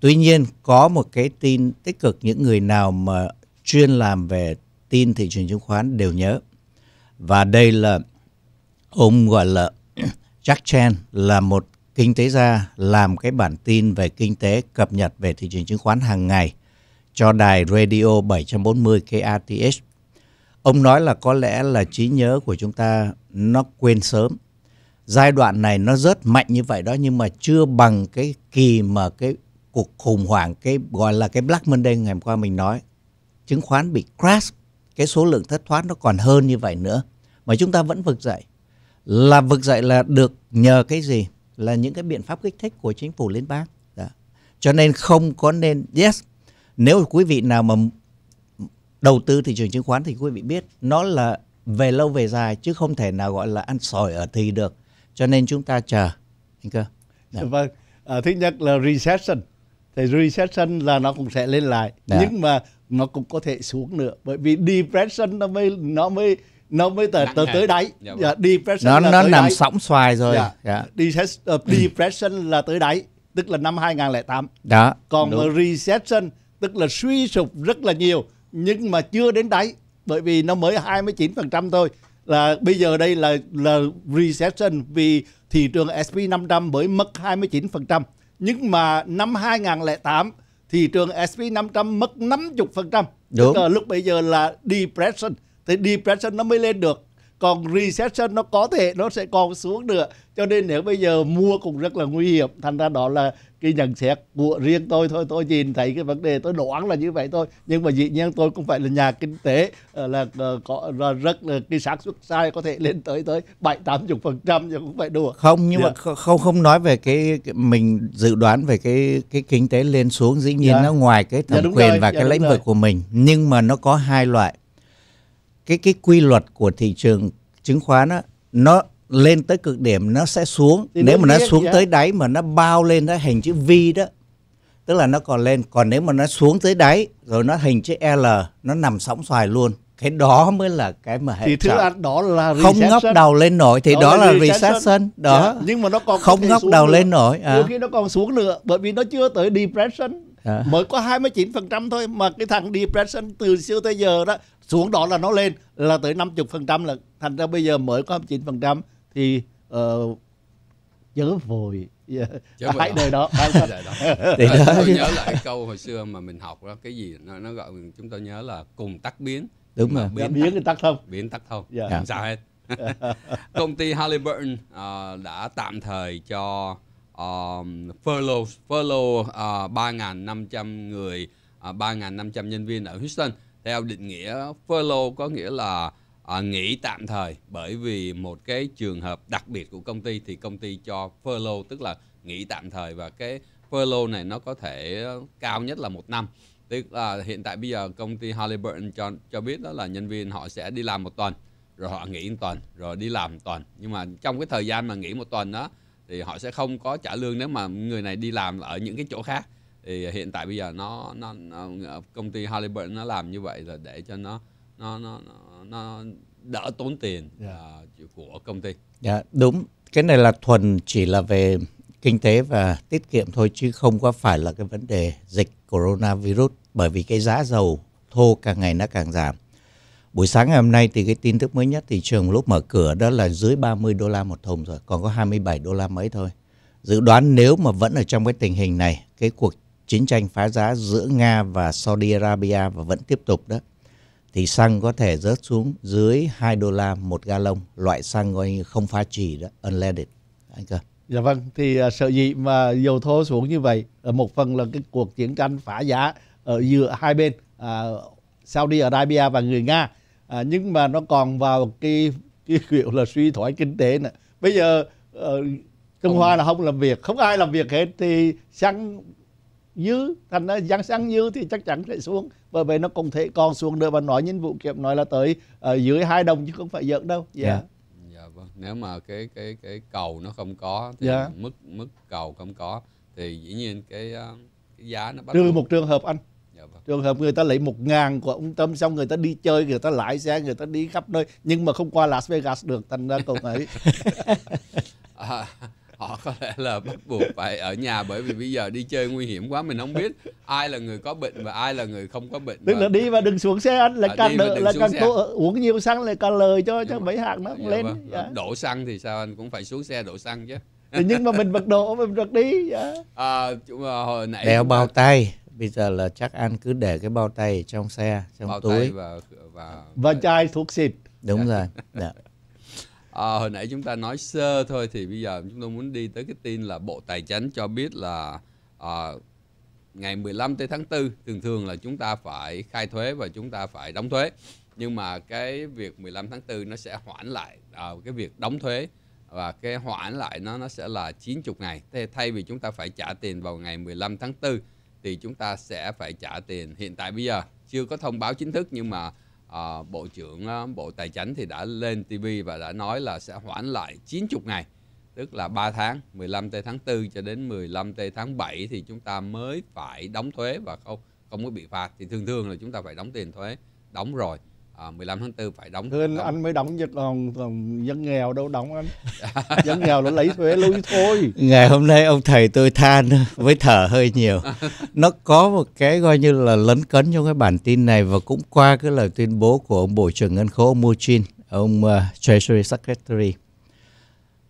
Tuy nhiên có một cái tin tích cực những người nào mà chuyên làm về tin thị trường chứng khoán đều nhớ. Và đây là ông gọi là Jack Chen là một Kinh tế gia làm cái bản tin về kinh tế cập nhật về thị trường chứng khoán hàng ngày cho đài Radio 740 KATH. Ông nói là có lẽ là trí nhớ của chúng ta nó quên sớm. Giai đoạn này nó rất mạnh như vậy đó nhưng mà chưa bằng cái kỳ mà cái cuộc khủng hoảng cái gọi là cái Black Monday ngày hôm qua mình nói. Chứng khoán bị crash, cái số lượng thất thoát nó còn hơn như vậy nữa mà chúng ta vẫn vực dậy. Là vực dậy là được nhờ cái gì? là những cái biện pháp kích thích của chính phủ liên bang Đó. cho nên không có nên yes nếu quý vị nào mà đầu tư thị trường chứng khoán thì quý vị biết nó là về lâu về dài chứ không thể nào gọi là ăn sỏi ở thì được cho nên chúng ta chờ anh cơ Dạ. Vâng, à, thứ nhất là recession. Thì recession là nó cũng sẽ lên lại, dạ. nhưng mà nó cũng có thể xuống nữa bởi vì depression nó mới nó mới nó mới từ tới, tới đáy dạ, dạ, vâng. depression nó là nó tới nằm đáy. sóng xoài rồi dạ. Dạ. Ờ, ừ. depression ừ. là tới đáy tức là năm 2008 đó còn đúng. recession tức là suy sụp rất là nhiều nhưng mà chưa đến đáy bởi vì nó mới 29% thôi là bây giờ đây là là recession vì thị trường S&P 500 mới mất 29%. Nhưng mà năm 2008 thị trường S&P 500 mất 50%. phần trăm. là lúc bây giờ là depression thì depression nó mới lên được còn recession nó có thể nó sẽ còn xuống nữa cho nên nếu bây giờ mua cũng rất là nguy hiểm thành ra đó là cái nhận xét của riêng tôi thôi tôi nhìn thấy cái vấn đề tôi đoán là như vậy thôi nhưng mà dĩ nhiên tôi cũng phải là nhà kinh tế ờ, là ờ, có là rất là cái xác suất sai có thể lên tới tới bảy tám chục phần trăm nhưng cũng phải đùa không nhưng yeah. mà dạ. không không nói về cái, cái mình dự đoán về cái cái kinh tế lên xuống dĩ nhiên yeah. Dạ. nó ngoài cái thẩm yeah, dạ, quyền rồi, và yeah, cái lĩnh vực của mình nhưng mà nó có hai loại cái cái quy luật của thị trường chứng khoán đó, nó lên tới cực điểm nó sẽ xuống thì nếu mà nó xuống tới đáy mà nó bao lên nó hình chữ V đó tức là nó còn lên còn nếu mà nó xuống tới đáy rồi nó hình chữ L nó nằm sóng xoài luôn cái đó mới là cái mà hệ thì thứ ăn đó là recession. không ngóc đầu lên nổi thì đó, đó là, là recession, recession. đó yeah. Dạ, nhưng mà nó còn không ngóc đầu nữa. lên nổi à. đôi khi nó còn xuống nữa bởi vì nó chưa tới depression à. mới có 29% thôi mà cái thằng depression từ xưa tới giờ đó xuống đó là nó lên là tới 50% là thành ra bây giờ mới có 29% thì uh, chớ vội yeah. cái đời đó dạ thì đó tôi nhớ lại câu hồi xưa mà mình học đó cái gì nó, nó gọi chúng tôi nhớ là cùng tắt biến đúng mà biến, biến tắc, tắc thông biến tắt thông yeah. không sao dạ. dạ. hết công ty Halliburton uh, đã tạm thời cho um, furlough furlough uh, 3.500 người uh, 3.500 nhân viên ở Houston theo định nghĩa furlough có nghĩa là à, nghỉ tạm thời bởi vì một cái trường hợp đặc biệt của công ty thì công ty cho furlough tức là nghỉ tạm thời và cái furlough này nó có thể cao nhất là một năm tức là hiện tại bây giờ công ty Halliburton cho cho biết đó là nhân viên họ sẽ đi làm một tuần rồi họ nghỉ một tuần rồi đi làm một tuần nhưng mà trong cái thời gian mà nghỉ một tuần đó thì họ sẽ không có trả lương nếu mà người này đi làm ở những cái chỗ khác thì à, hiện tại bây giờ nó, nó, nó à, công ty Halliburton nó làm như vậy là để cho nó nó nó nó, nó đỡ tốn tiền yeah. Dạ. À, uh, của công ty. Dạ yeah, đúng, cái này là thuần chỉ là về kinh tế và tiết kiệm thôi chứ không có phải là cái vấn đề dịch coronavirus bởi vì cái giá dầu thô càng ngày nó càng giảm. Buổi sáng ngày hôm nay thì cái tin tức mới nhất thị trường lúc mở cửa đó là dưới 30 đô la một thùng rồi, còn có 27 đô la mấy thôi. Dự đoán nếu mà vẫn ở trong cái tình hình này, cái cuộc chiến tranh phá giá giữa Nga và Saudi Arabia và vẫn tiếp tục đó thì xăng có thể rớt xuống dưới 2 đô la một gallon loại xăng coi như không pha trì đó unleaded anh cơ dạ vâng thì uh, sợ gì mà dầu thô xuống như vậy ở một phần là cái cuộc chiến tranh phá giá ở giữa hai bên à, Saudi Arabia và người Nga à, nhưng mà nó còn vào cái cái kiểu là suy thoái kinh tế nữa bây giờ uh, Trung Hoa là không làm việc không ai làm việc hết thì xăng dư thành ra giáng sáng dư thì chắc chắn sẽ xuống bởi vậy nó cũng thể còn xuống nữa và nói nhân vụ kiệm nói là tới ở ờ, dưới hai đồng chứ không phải giỡn đâu dạ yeah. dạ yeah, dạ vâng nếu mà cái cái cái cầu nó không có thì yeah. Dạ. mức mức cầu không có thì dĩ nhiên cái, ờ, cái giá nó bắt trừ một trường hợp anh dạ vâng. trường hợp người ta lấy một ngàn của ông tâm xong người ta đi chơi người ta lái xe người ta đi khắp nơi nhưng mà không qua Las Vegas được thành ra cậu ấy họ có lẽ là bắt buộc phải ở nhà bởi vì bây giờ đi chơi nguy hiểm quá mình không biết ai là người có bệnh và ai là người không có bệnh tức và... là đi và đừng xuống xe anh là à, càng đợi, là càng tô, uống nhiều xăng là càng lời cho nhưng cho dạ vâng. mấy hạt nó dạ, lên vâng. dạ. đổ xăng thì sao anh cũng phải xuống xe đổ xăng chứ nhưng mà mình vật đổ mình vật đi dạ. à, hồi nãy đeo bao mà... tay bây giờ là chắc anh cứ để cái bao tay trong xe trong bao túi và và, và chai thuốc xịt đúng dạ. rồi dạ. À, hồi nãy chúng ta nói sơ thôi thì bây giờ chúng tôi muốn đi tới cái tin là Bộ Tài chính cho biết là à, ngày 15 tới tháng 4 thường thường là chúng ta phải khai thuế và chúng ta phải đóng thuế. Nhưng mà cái việc 15 tháng 4 nó sẽ hoãn lại à, cái việc đóng thuế và cái hoãn lại nó nó sẽ là 90 ngày. Thế thay vì chúng ta phải trả tiền vào ngày 15 tháng 4 thì chúng ta sẽ phải trả tiền hiện tại bây giờ chưa có thông báo chính thức nhưng mà Ờ, Bộ trưởng ờ, Bộ Tài chính thì đã lên TV và đã nói là sẽ hoãn lại 90 ngày tức là 3 tháng 15 tây tháng 4 cho đến 15 tây tháng 7 thì chúng ta mới phải đóng thuế và không không có bị phạt thì thường thường là chúng ta phải đóng tiền thuế đóng rồi à, 15 tháng 4 phải đóng. Thưa anh, đóng. anh mới đóng chứ còn, còn dân nghèo đâu đóng anh. dân nghèo nó lấy thuế lui thôi. Ngày hôm nay ông thầy tôi than với thở hơi nhiều. Nó có một cái coi như là lấn cấn trong cái bản tin này và cũng qua cái lời tuyên bố của ông Bộ trưởng Ngân khố ông ông ờ, uh, Treasury Secretary.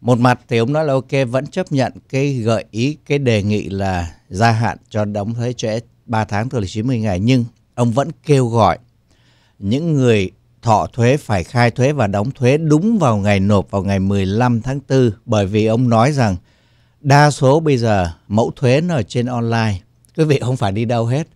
Một mặt thì ông nói là ok vẫn chấp nhận cái gợi ý, cái đề nghị là gia hạn cho đóng thuế trẻ 3 tháng từ là 90 ngày nhưng ông vẫn kêu gọi những người thọ thuế phải khai thuế và đóng thuế đúng vào ngày nộp vào ngày 15 tháng 4 bởi vì ông nói rằng đa số bây giờ mẫu thuế nó ở trên online. Quý vị không phải đi đâu hết.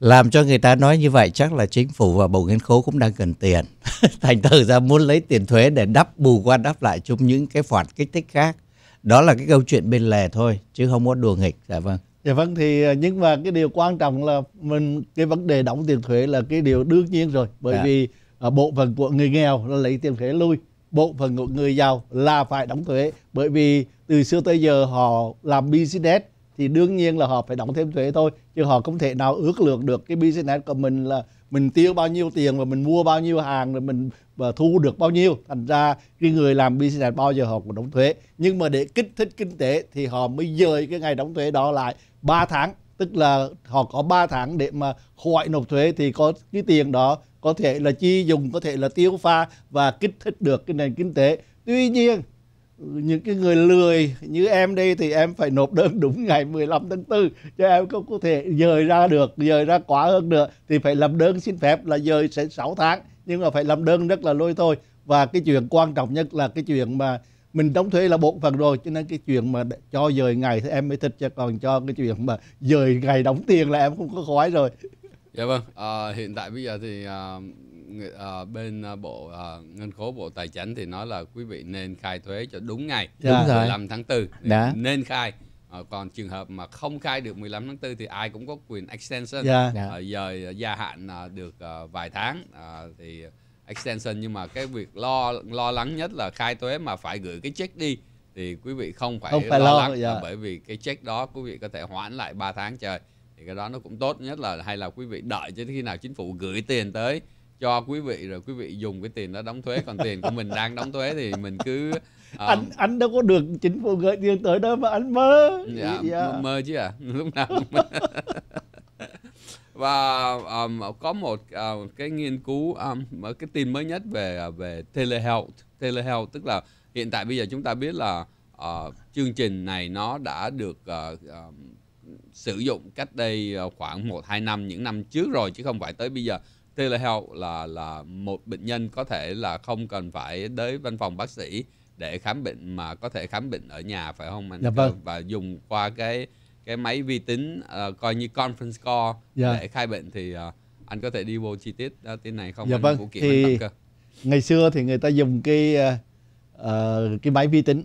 Làm cho người ta nói như vậy chắc là chính phủ và Bộ Nghiên khố cũng đang cần tiền. Thành thử ra muốn lấy tiền thuế để đắp bù qua đắp lại chung những cái khoản kích thích khác. Đó là cái câu chuyện bên lề thôi chứ không có đùa nghịch. Dạ vâng dạ vâng thì ờ, nhưng mà cái điều quan trọng là mình cái vấn đề đóng tiền thuế là cái điều đương nhiên rồi bởi dạ. vì ờ, bộ phận của người nghèo là lấy tiền thuế lui bộ phận của người giàu là phải đóng thuế bởi vì từ xưa tới giờ họ làm business thì đương nhiên là họ phải đóng thêm thuế thôi chứ họ không thể nào ước lượng được cái business của mình là mình tiêu bao nhiêu tiền và mình mua bao nhiêu hàng rồi mình và thu được bao nhiêu thành ra cái người làm business bao giờ họ cũng đóng thuế nhưng mà để kích thích kinh tế thì họ mới dời cái ngày đóng thuế đó lại 3 tháng tức là họ có 3 tháng để mà khỏi nộp thuế thì có cái tiền đó có thể là chi dùng có thể là tiêu pha và kích thích được cái nền kinh tế tuy nhiên những cái người lười như em đi thì em phải nộp đơn đúng ngày 15 tháng 4 cho em không có thể dời ra được dời ra quá hơn nữa thì phải làm đơn xin phép là dời sẽ 6 tháng nhưng mà phải làm đơn rất là lôi thôi và cái chuyện quan trọng nhất là cái chuyện mà mình đóng thuế là bộ phần rồi cho nên cái chuyện mà cho dời ngày thì em mới thích cho còn cho cái chuyện mà dời ngày đóng tiền là em không có khói rồi Dạ vâng, à, hiện tại bây giờ thì à, à, bên à, bộ à, ngân khố bộ tài chính thì nói là quý vị nên khai thuế cho đúng ngày dạ. Vâng. đúng rồi. 15 tháng 4 Đã. nên khai. À, còn trường hợp mà không khai được 15 tháng 4 thì ai cũng có quyền extension Dạ. À, dạ. giờ à, gia hạn à, được à, vài tháng à, thì extension nhưng mà cái việc lo lo lắng nhất là khai thuế mà phải gửi cái check đi thì quý vị không phải, không phải lo, lo lắng dạ. bởi vì cái check đó quý vị có thể hoãn lại 3 tháng trời thì cái đó nó cũng tốt nhất là hay là quý vị đợi cho khi nào chính phủ gửi tiền tới cho quý vị rồi quý vị dùng cái tiền đó đóng thuế còn tiền của mình đang đóng thuế thì mình cứ um, anh anh đâu có được chính phủ gửi tiền tới đâu mà anh mơ dạ, yeah, dạ. mơ, chứ à lúc nào và um, có một uh, cái nghiên cứu um, cái tin mới nhất về ờ, về telehealth telehealth tức là hiện tại bây giờ chúng ta biết là uh, chương trình này nó đã được uh, um, sử dụng cách đây ờ, khoảng 1 2 năm những năm trước rồi chứ không phải tới bây giờ. Telehealth là là một bệnh nhân có thể là không cần phải tới văn phòng bác sĩ để khám bệnh mà có thể khám bệnh ở nhà phải không anh? Dạ vâng. Và dùng qua cái cái máy vi tính uh, coi như conference call dạ. để khai bệnh thì uh, anh có thể đi vô chi tiết uh, tin này không? Dạ anh vâng. Vũ Kiệm, thì ngày xưa thì người ta dùng cái uh, cái máy vi tính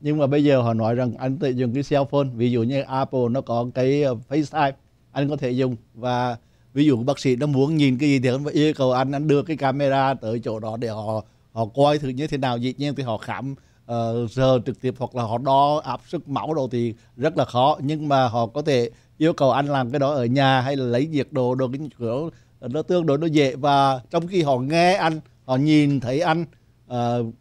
nhưng mà bây giờ họ nói rằng anh tự dùng cái cell phone ví dụ như Apple nó có cái ờ, FaceTime anh có thể dùng và ví dụ bác sĩ nó muốn nhìn cái gì thì anh phải yêu cầu anh anh đưa cái camera tới chỗ đó để họ họ coi thử như thế nào dĩ nhiên thì họ khám uh, giờ trực tiếp hoặc là họ đo áp sức máu đồ thì rất là khó nhưng mà họ có thể yêu cầu anh làm cái đó ở nhà hay là lấy diệt đồ đồ cái kiểu nó tương đối nó dễ và trong khi họ nghe anh họ nhìn thấy anh uh,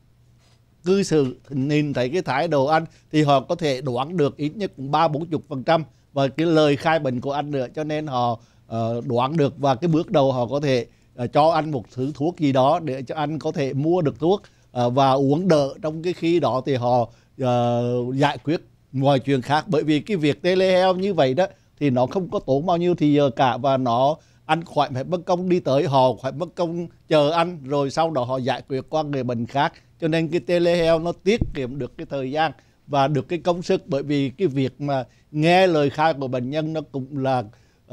cư xử nhìn thấy cái thái độ anh thì họ có thể đoán được ít nhất cũng ba bốn chục phần trăm và cái lời khai bệnh của anh nữa cho nên họ uh, ờ, đoán được và cái bước đầu họ có thể uh, cho anh một thứ thuốc gì đó để cho anh có thể mua được thuốc uh, và uống đỡ trong cái khi đó thì họ uh, giải quyết mọi chuyện khác bởi vì cái việc telehealth như vậy đó thì nó không có tốn bao nhiêu thì giờ cả và nó anh khỏi phải mất công đi tới họ phải mất công chờ anh rồi sau đó họ giải quyết qua người bệnh khác cho nên cái telehealth nó tiết kiệm được cái thời gian và được cái công sức bởi vì cái việc mà nghe lời khai của bệnh nhân nó cũng là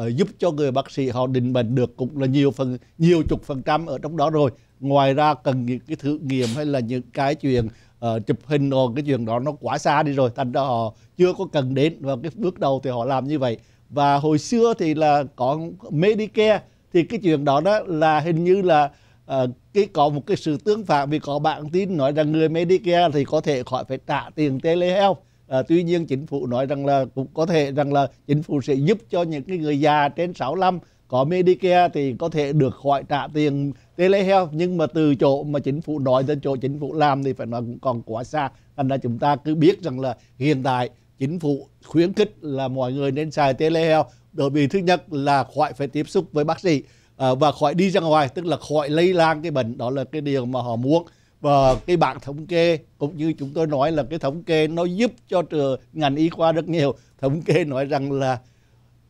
uh, giúp cho người bác sĩ họ định bệnh được cũng là nhiều phần nhiều chục phần trăm ở trong đó rồi ngoài ra cần những cái thử nghiệm hay là những cái chuyện uh, chụp hình rồi cái chuyện đó nó quá xa đi rồi thành ra họ chưa có cần đến và cái bước đầu thì họ làm như vậy và hồi xưa thì là có Medicare thì cái chuyện đó đó là hình như là à, cái có một cái sự tương phản vì có bạn tin nói rằng người Medicare thì có thể khỏi phải trả tiền telehealth à, tuy nhiên chính phủ nói rằng là cũng có thể rằng là chính phủ sẽ giúp cho những cái người già trên 65 có Medicare thì có thể được khỏi trả tiền telehealth nhưng mà từ chỗ mà chính phủ nói đến chỗ chính phủ làm thì phải nói cũng còn quá xa thành ra chúng ta cứ biết rằng là hiện tại chính phủ khuyến khích là mọi người nên xài telehealth bởi vì thứ nhất là khỏi phải tiếp xúc với bác sĩ Ờ, và khỏi đi ra ngoài tức là khỏi lây lan cái bệnh đó là cái điều mà họ muốn và cái bảng thống kê cũng như chúng tôi nói là cái thống kê nó giúp cho trường ngành y khoa rất nhiều thống kê nói rằng là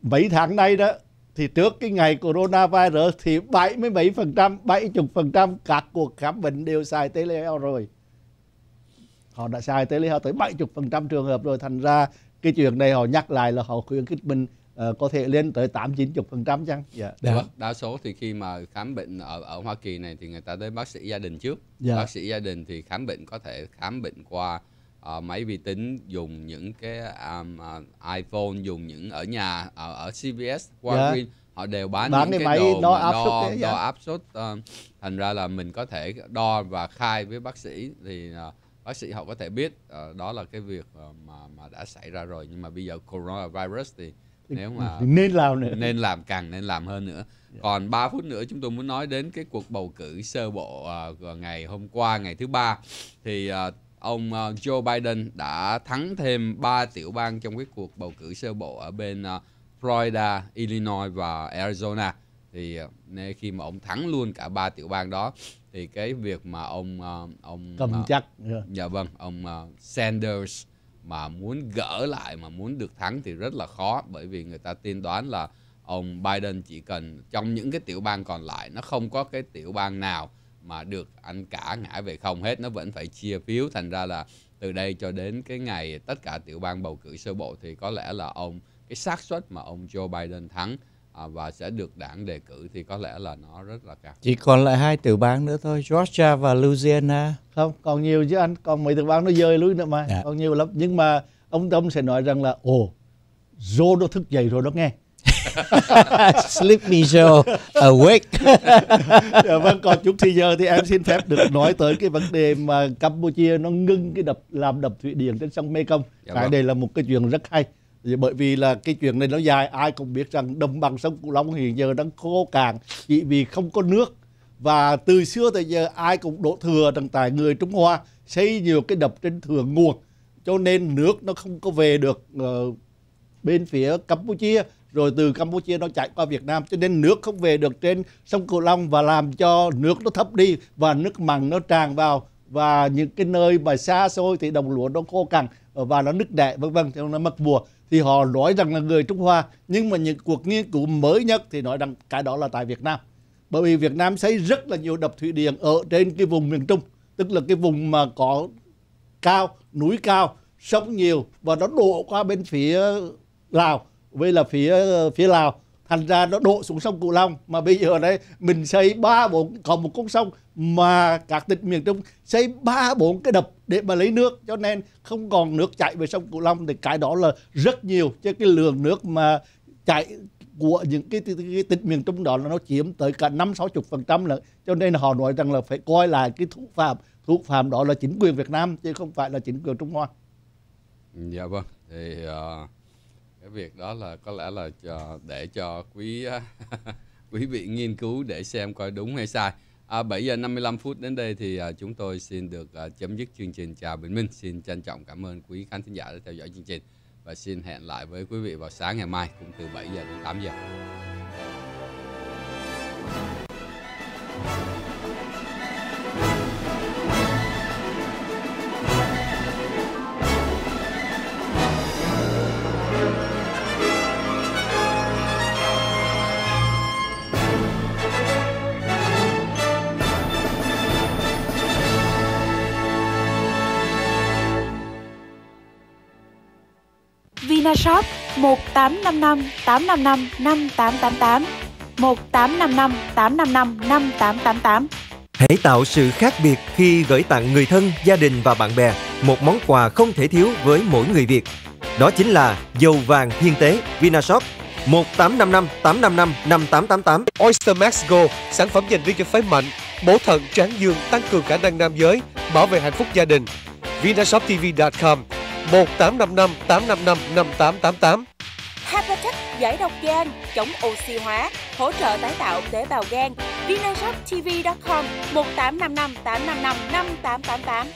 mấy tháng nay đó thì trước cái ngày coronavirus thì 77%, 70% các cuộc khám bệnh đều xài telehealth rồi. Họ đã xài telehealth tới 70% trường hợp rồi. Thành ra cái chuyện này họ nhắc lại là họ khuyến khích mình uh, có thể lên tới 8 90 phần trăm chăng dạ yeah. đa, đa số thì khi mà khám bệnh ở ở Hoa Kỳ này thì người ta tới bác sĩ gia đình trước yeah. Dạ. bác sĩ gia đình thì khám bệnh có thể khám bệnh qua uh, máy vi tính dùng những cái um, uh, iPhone dùng những ở nhà ở ở CVS Walgreens dạ. yeah. họ đều bán, bán những cái máy đồ đo dạ. áp suất đo áp suất uh, thành ra là mình có thể đo và khai với bác sĩ thì uh, bác sĩ họ có thể biết uh, đó là cái việc uh, mà mà đã xảy ra rồi nhưng mà bây giờ coronavirus thì nếu mà nên làm nữa nên làm càng nên làm hơn nữa dạ. còn 3 phút nữa chúng tôi muốn nói đến cái cuộc bầu cử sơ bộ uh, ngày hôm qua ngày thứ ba thì uh, ông uh, Joe Biden đã thắng thêm 3 tiểu bang trong cái cuộc bầu cử sơ bộ ở bên uh, Florida, Illinois và Arizona. Thì uh, khi mà ông thắng luôn cả ba tiểu bang đó thì cái việc mà ông uh, ông cầm uh, chắc. Dạ vâng, ông uh, Sanders mà muốn gỡ lại mà muốn được thắng thì rất là khó bởi vì người ta tiên đoán là ông Biden chỉ cần trong những cái tiểu bang còn lại nó không có cái tiểu bang nào mà được anh cả ngã về không hết nó vẫn phải chia phiếu thành ra là từ đây cho đến cái ngày tất cả tiểu bang bầu cử sơ bộ thì có lẽ là ông cái xác suất mà ông Joe Biden thắng À, và sẽ được đảng đề cử thì có lẽ là nó rất là cao. Chỉ còn lại hai tiểu bang nữa thôi, Georgia và Louisiana. Không, còn nhiều chứ anh, còn mấy tiểu bang nó rơi lưới nữa mà, dạ. còn nhiều lắm. Nhưng mà ông Tâm sẽ nói rằng là, ồ, Joe nó thức dậy rồi đó nghe. Sleepy Joe awake. dạ, vâng, còn chút thì giờ thì em xin phép được nói tới cái vấn đề mà Campuchia nó ngưng cái đập làm đập thủy điện trên sông Mekong. Dạ, cái vâng. đây là một cái chuyện rất hay. Vì bởi vì là cái chuyện này nó dài ai cũng biết rằng đồng bằng sông cửu long hiện giờ đang khô cạn chỉ vì không có nước và từ xưa tới giờ ai cũng đổ thừa rằng tại người trung hoa xây nhiều cái đập trên thượng nguồn cho nên nước nó không có về được uh, bên phía campuchia rồi từ campuchia nó chạy qua việt nam cho nên nước không về được trên sông cửu long và làm cho nước nó thấp đi và nước mặn nó tràn vào và những cái nơi mà xa xôi thì đồng lúa nó khô cằn ờ, và nó nứt đẻ vân vân thì nó mất mùa thì họ nói rằng là người Trung Hoa nhưng mà những cuộc nghiên cứu mới nhất thì nói rằng cái đó là tại Việt Nam bởi vì Việt Nam xây rất là nhiều đập thủy điện ở trên cái vùng miền Trung tức là cái vùng mà có cao núi cao sông nhiều và nó đổ qua bên phía Lào với là phía ờ, phía Lào thành ra nó đổ xuống sông Cửu Long mà bây giờ đây mình xây ba bốn còn một con sông mà các tỉnh miền Trung xây ba bốn cái đập để mà lấy nước cho nên không còn nước chảy về sông Cửu Long thì cái đó là rất nhiều chứ cái lượng nước mà chảy của những cái, cái, cái tỉnh miền Trung đó là nó chiếm tới cả năm sáu chục phần trăm là cho nên họ nói rằng là phải coi lại cái thủ phạm thủ phạm đó là chính quyền Việt Nam chứ không phải là chính quyền Trung Hoa. Dạ vâng. Thì uh, cái việc đó là có lẽ là cho, để cho quý quý vị nghiên cứu để xem coi đúng hay sai à, 7 giờ 55 phút đến đây thì à, chúng tôi xin được à, chấm dứt chương trình chào Bình Minh xin trân trọng cảm ơn quý khán thính giả đã theo dõi chương trình và xin hẹn lại với quý vị vào sáng ngày mai cũng từ 7 giờ đến 8 giờ 1855 855 5888 1855 855 5888. Hãy tạo sự khác biệt khi gửi tặng người thân, gia đình và bạn bè một món quà không thể thiếu với mỗi người Việt. Đó chính là dầu vàng thiên tế Vinashop 1855 855 5888. Oyster Max Go, sản phẩm dành riêng cho phái mạnh, bổ thận, tráng dương, tăng cường khả năng nam giới, bảo vệ hạnh phúc gia đình. Vinashop Vinashoptv.com 1855 855 5888. Hapatech giải độc gan, chống oxy hóa, hỗ trợ tái tạo tế bào gan. Vinashop tv com 1855 855 5888.